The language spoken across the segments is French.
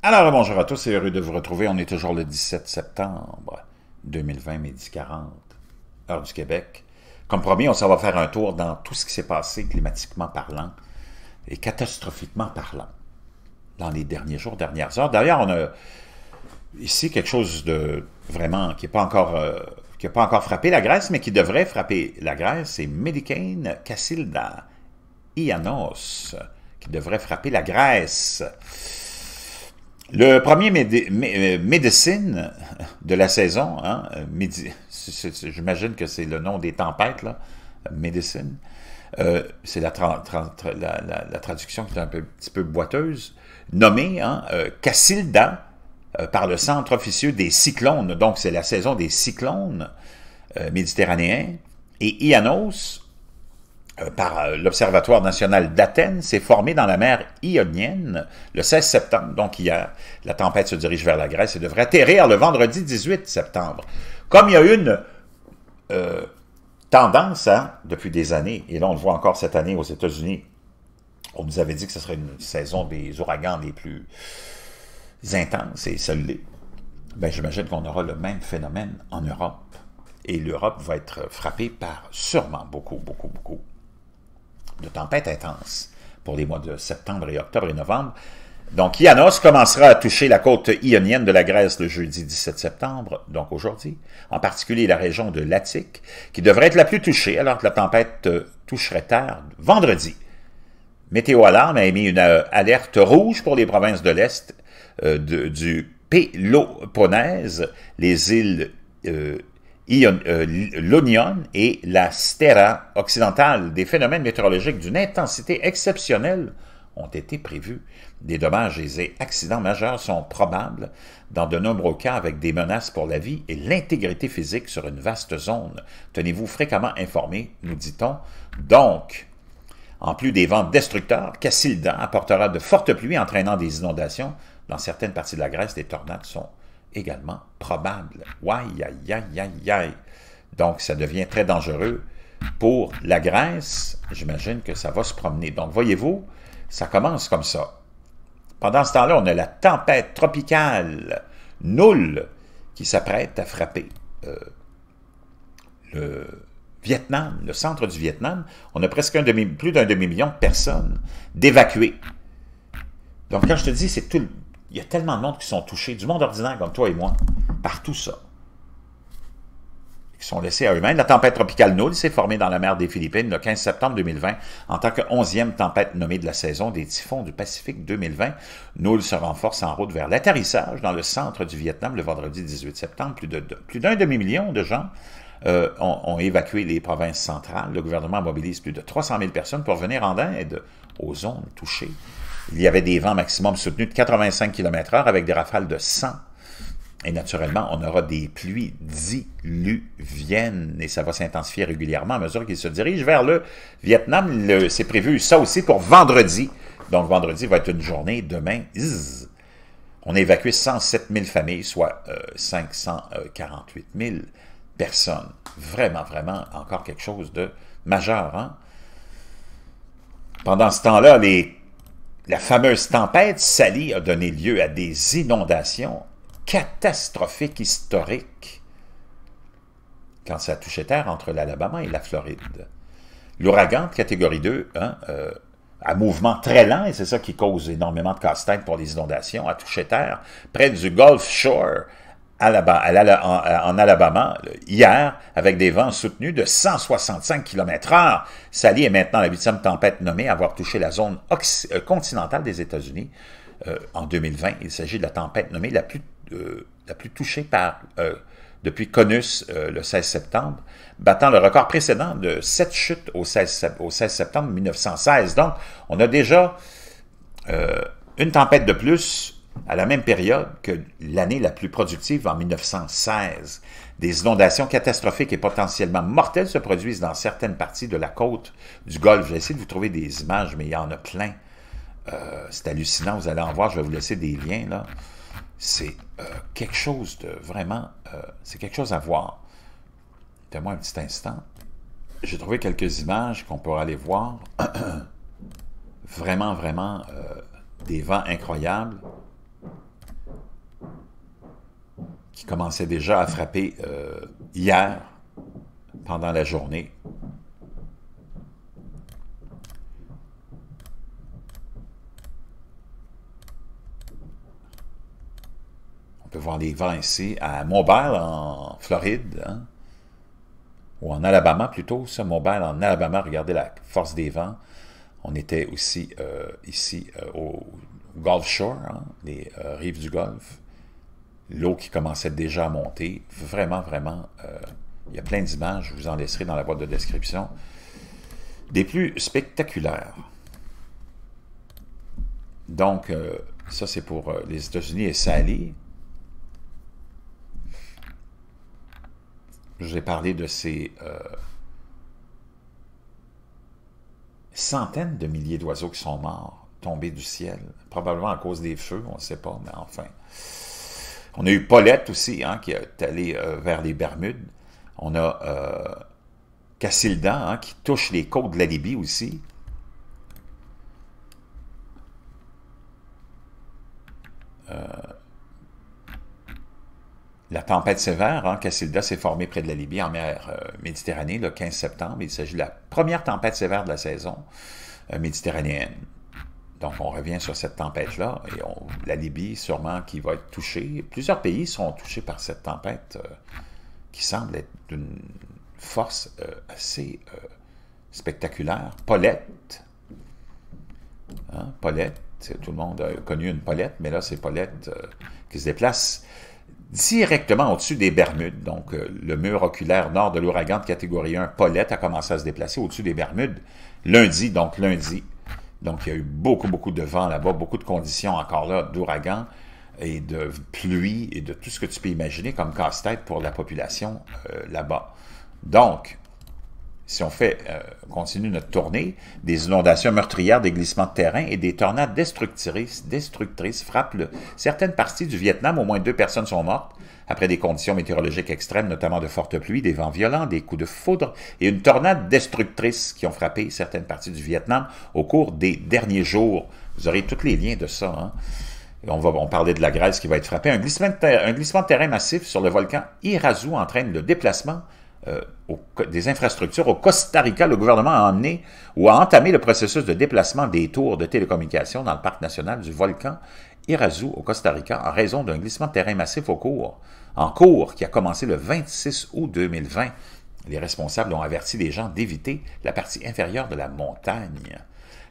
Alors, bonjour à tous et heureux de vous retrouver. On est toujours le 17 septembre 2020, midi 40, heure du Québec. Comme promis, on s'en va faire un tour dans tout ce qui s'est passé climatiquement parlant et catastrophiquement parlant dans les derniers jours, dernières heures. D'ailleurs, on a ici quelque chose de vraiment qui pas encore... n'a euh, pas encore frappé la Grèce, mais qui devrait frapper la Grèce, c'est Medicane Cassilda Ianos, qui devrait frapper la Grèce. Le premier euh, médecine de la saison, hein, euh, j'imagine que c'est le nom des tempêtes, médecine, euh, c'est la, la, traduction qui est un petit peu boiteuse, nommée hein, Cassilda par le centre officieux des cyclones, donc c'est la saison des cyclones méditerranéens, et Ianos euh, par euh, l'Observatoire national d'Athènes, s'est formé dans la mer Ionienne le 16 septembre, donc hier. La tempête se dirige vers la Grèce et devrait atterrir le vendredi 18 septembre. Comme il y a une euh, tendance hein, depuis des années, et là on le voit encore cette année aux États-Unis, on nous avait dit que ce serait une saison des ouragans les plus intenses, et solides, Ben, J'imagine qu'on aura le même phénomène en Europe. Et l'Europe va être frappée par sûrement beaucoup, beaucoup, beaucoup de tempête intense pour les mois de septembre et octobre et novembre. Donc, Ianos commencera à toucher la côte ionienne de la Grèce le jeudi 17 septembre, donc aujourd'hui, en particulier la région de l'Attique, qui devrait être la plus touchée alors que la tempête euh, toucherait tard vendredi. Météo Alarme a émis une euh, alerte rouge pour les provinces de l'Est euh, du Péloponnèse, les îles euh, l'Onion et la Stera occidentale, des phénomènes météorologiques d'une intensité exceptionnelle ont été prévus. Des dommages et accidents majeurs sont probables dans de nombreux cas avec des menaces pour la vie et l'intégrité physique sur une vaste zone. Tenez-vous fréquemment informés, nous dit-on. Donc, en plus des vents destructeurs, Cassilda apportera de fortes pluies entraînant des inondations. Dans certaines parties de la Grèce, des tornades sont également probable. Ouais, aïe, aïe, aïe, aïe. Donc, ça devient très dangereux. Pour la Grèce, j'imagine que ça va se promener. Donc, voyez-vous, ça commence comme ça. Pendant ce temps-là, on a la tempête tropicale Null qui s'apprête à frapper euh, le Vietnam, le centre du Vietnam. On a presque un demi, plus d'un demi-million de personnes d'évacuées. Donc, quand je te dis, c'est tout, le il y a tellement de monde qui sont touchés, du monde ordinaire comme toi et moi, par tout ça. Ils sont laissés à eux-mêmes. La tempête tropicale Null s'est formée dans la mer des Philippines le 15 septembre 2020 en tant que 11e tempête nommée de la saison des typhons du Pacifique 2020. Null se renforce en route vers l'atterrissage dans le centre du Vietnam le vendredi 18 septembre. Plus d'un demi-million de gens euh, ont, évacué les provinces centrales. Le gouvernement mobilise plus de 300 000 personnes pour venir en aide aux zones touchées il y avait des vents maximum soutenus de 85 km h avec des rafales de 100. Et naturellement, on aura des pluies diluviennes et ça va s'intensifier régulièrement à mesure qu'il se dirige vers le Vietnam. C'est prévu ça aussi pour vendredi. Donc vendredi va être une journée. Demain, on a évacué 107 000 familles, soit 548 euh, 000 euh, personnes. Vraiment, vraiment, encore quelque chose de majeur. Hein? Pendant ce temps-là, les la fameuse tempête Sally a donné lieu à des inondations catastrophiques historiques quand ça a touché terre entre l'Alabama et la Floride. L'ouragan de catégorie 2, hein, euh, mouvement très lent, et c'est ça qui cause énormément de casse-tête pour les inondations, a touché terre près du Gulf Shore en, Alabama hier avec des vents soutenus de 165 km h Sally est maintenant la huitième tempête nommée à avoir touché la zone euh, continentale des États-Unis euh, en 2020. Il s'agit de la tempête nommée la plus, euh, touchée par, depuis Conus le 16 septembre, battant le record précédent de sept chutes au 16 septembre 1916. Donc, on a déjà une tempête de plus à la même période que l'année la plus productive en 1916. Des inondations catastrophiques et potentiellement mortelles se produisent dans certaines parties de la côte du Golfe. J'ai essayé de vous trouver des images, mais il y en a plein. Euh, c'est hallucinant, vous allez en voir, je vais vous laisser des liens. là. C'est euh, quelque chose de vraiment... Euh, c'est quelque chose à voir. Donnez-moi un petit instant. J'ai trouvé quelques images qu'on pourra aller voir. vraiment, vraiment des vents incroyables. qui commençait déjà à frapper euh, hier, pendant la journée. On peut voir les vents ici à Mobile, en Floride, hein, ou en Alabama plutôt, ça, Mobile, en Alabama, regardez la force des vents. On était aussi euh, ici euh, au, Gulf Shore, hein, les rives du Golfe l'eau qui commençait déjà à monter. Vraiment, vraiment, euh, il y a plein d'images, je vous en laisserai dans la boîte de description. Des plus spectaculaires. Donc, euh, ça c'est pour euh, les États-Unis et Sally. ai parlé de ces centaines de milliers d'oiseaux qui sont morts, tombés du ciel, probablement à cause des feux, on ne sait pas, mais enfin. On a eu Paulette aussi, hein, qui est allé euh, vers les Bermudes. On a euh, Cassilda, hein, qui touche les côtes de la Libye aussi. Euh, la tempête sévère, hein, Cassilda s'est formée près de la Libye en mer Méditerranée le 15 septembre. Il s'agit de la première tempête sévère de la saison méditerranéenne. Donc, on revient sur cette tempête-là. Et la Libye, sûrement, qui va être touchée. Plusieurs pays sont touchés par cette tempête euh, qui semble être d'une force euh, assez euh, spectaculaire. Paulette. Hein, Paulette. Tout le monde a connu une Paulette, mais là, c'est Paulette qui se déplace directement au-dessus des Bermudes. Donc, le mur oculaire nord de l'ouragan de catégorie 1, Paulette, a commencé à se déplacer au-dessus des Bermudes lundi, donc lundi donc, il y a eu beaucoup, beaucoup de vent là-bas, beaucoup de conditions encore là, d'ouragan et de pluie et de tout ce que tu peux imaginer comme casse-tête pour la population euh, là-bas. Donc, si on fait, euh, continue notre tournée, des inondations meurtrières, des glissements de terrain et des tornades destructrices, destructrices frappent le, certaines parties du Vietnam. Au moins deux personnes sont mortes après des conditions météorologiques extrêmes, notamment de fortes pluies, des vents violents, des coups de foudre et une tornade destructrice qui ont frappé certaines parties du Vietnam au cours des derniers jours. Vous aurez tous les liens de ça. Hein. On, va, parler de la Grèce qui va être frappée. Un glissement, un glissement de terrain massif sur le volcan Irazu entraîne le déplacement euh, des infrastructures au Costa Rica, le gouvernement a emmené ou a entamé le processus de déplacement des tours de télécommunications dans le parc national du volcan Irazu au Costa Rica en raison d'un glissement de terrain massif cours, en cours qui a commencé le 26 août 2020 les responsables ont averti les gens d'éviter la partie inférieure de la montagne.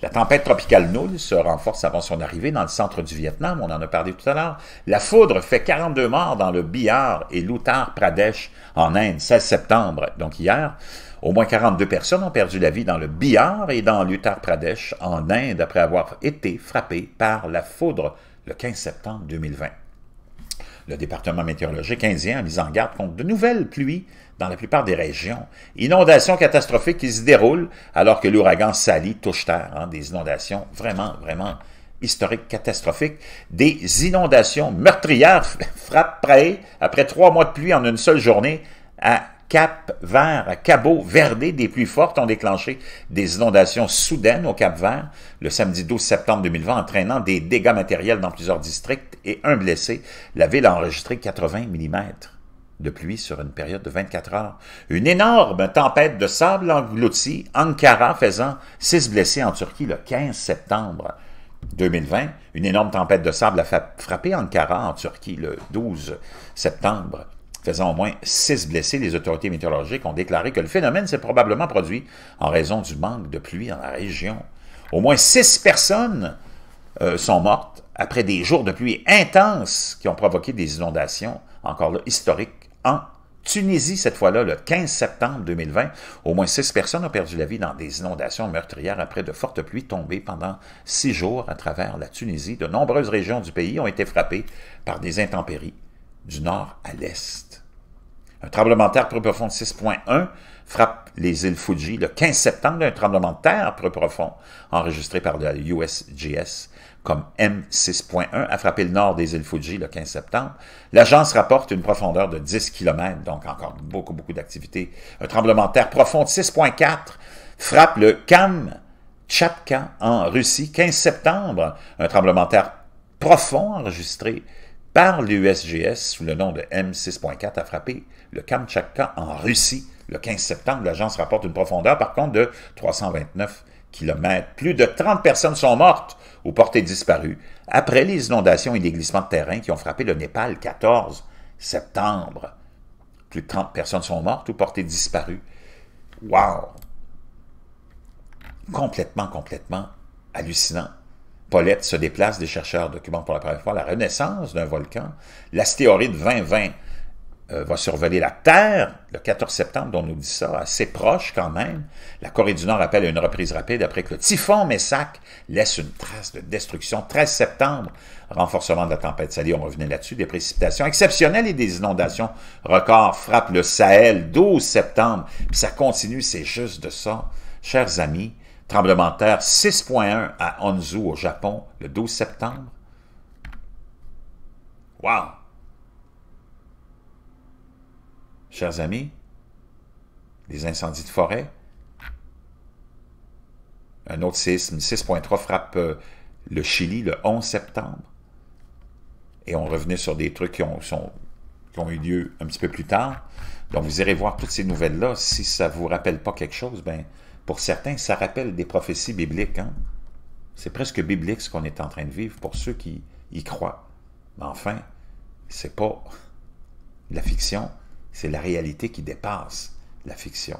La tempête tropicale Null se renforce avant son arrivée dans le centre du Vietnam, on en a parlé tout à l'heure. La foudre fait 42 morts dans le Bihar et l'Uttar Pradesh en Inde, 16 septembre, donc hier. Au moins 42 personnes ont perdu la vie dans le Bihar et dans l'Uttar Pradesh en Inde après avoir été frappées par la foudre le 15 septembre 2020 le département météorologique indien a mis en garde contre de nouvelles pluies dans la plupart des régions. Inondations catastrophiques qui se déroulent alors que l'ouragan Sally touche terre. Hein. des inondations vraiment, vraiment historiques, catastrophiques. Des inondations meurtrières frappent près après trois mois de pluie en une seule journée à Cap Vert, à Cabo Verde, des pluies fortes ont déclenché des inondations soudaines au Cap Vert le samedi 12 septembre 2020, entraînant des dégâts matériels dans plusieurs districts et un blessé. La ville a enregistré 80 mm de pluie sur une période de 24 heures. Une énorme tempête de sable engloutit Ankara, faisant 6 blessés en Turquie le 15 septembre 2020. Une énorme tempête de sable a frappé Ankara en Turquie le 12 septembre faisant au moins six blessés, les autorités météorologiques ont déclaré que le phénomène s'est probablement produit en raison du manque de pluie dans la région. Au moins six personnes euh, sont mortes après des jours de pluie intense qui ont provoqué des inondations, encore là, historiques, en Tunisie, cette fois-là, le 15 septembre 2020, au moins six personnes ont perdu la vie dans des inondations meurtrières après de fortes pluies tombées pendant six jours à travers la Tunisie. De nombreuses régions du pays ont été frappées par des intempéries du nord à l'est. Un tremblement de terre plus profond de 6.1 frappe les îles Fuji le 15 septembre, un tremblement de terre peu profond enregistré par le USGS comme M6.1 a frappé le nord des îles Fuji le 15 septembre. L'agence rapporte une profondeur de 10 km, donc encore beaucoup, beaucoup d'activité. Un tremblement de terre profond de 6.4 frappe le Kamchatka en Russie le 15 septembre, un tremblement de terre profond enregistré par l'USGS sous le nom de M6.4 a frappé le Kamchatka en Russie le 15 septembre. L'agence rapporte une profondeur par contre de 329 km. Plus de 30 personnes sont mortes ou portées disparues après les inondations et les glissements de terrain qui ont frappé le Népal le 14 septembre. Plus de 30 personnes sont mortes ou portées disparues. Wow! Complètement, complètement hallucinant. Paulette se déplace, des chercheurs documentent pour la première fois la renaissance d'un volcan. L'astéroïde 2020 euh, va survoler la Terre le 14 septembre, dont on nous dit ça, assez proche quand même. La Corée du Nord appelle à une reprise rapide après que le typhon Messac laisse une trace de destruction. 13 septembre, renforcement de la tempête salée, on revenait là-dessus, des précipitations exceptionnelles et des inondations records frappent le Sahel 12 septembre, puis ça continue, c'est juste de ça. Chers amis, Tremblement de terre 6.1 à Honzu au Japon le 12 septembre. Wow! Chers amis, des incendies de forêt. Un autre séisme 6.3 frappe euh, le Chili le 11 septembre. Et on revenait sur des trucs qui ont, qui ont eu lieu un petit peu plus tard. Donc, vous irez voir toutes ces nouvelles-là. Si ça ne vous rappelle pas quelque chose, ben, pour certains, ça rappelle des prophéties bibliques. Hein. C'est presque biblique ce qu'on est en train de vivre pour ceux qui y croient. Mais enfin, c'est pas la fiction, c'est la réalité qui dépasse la fiction.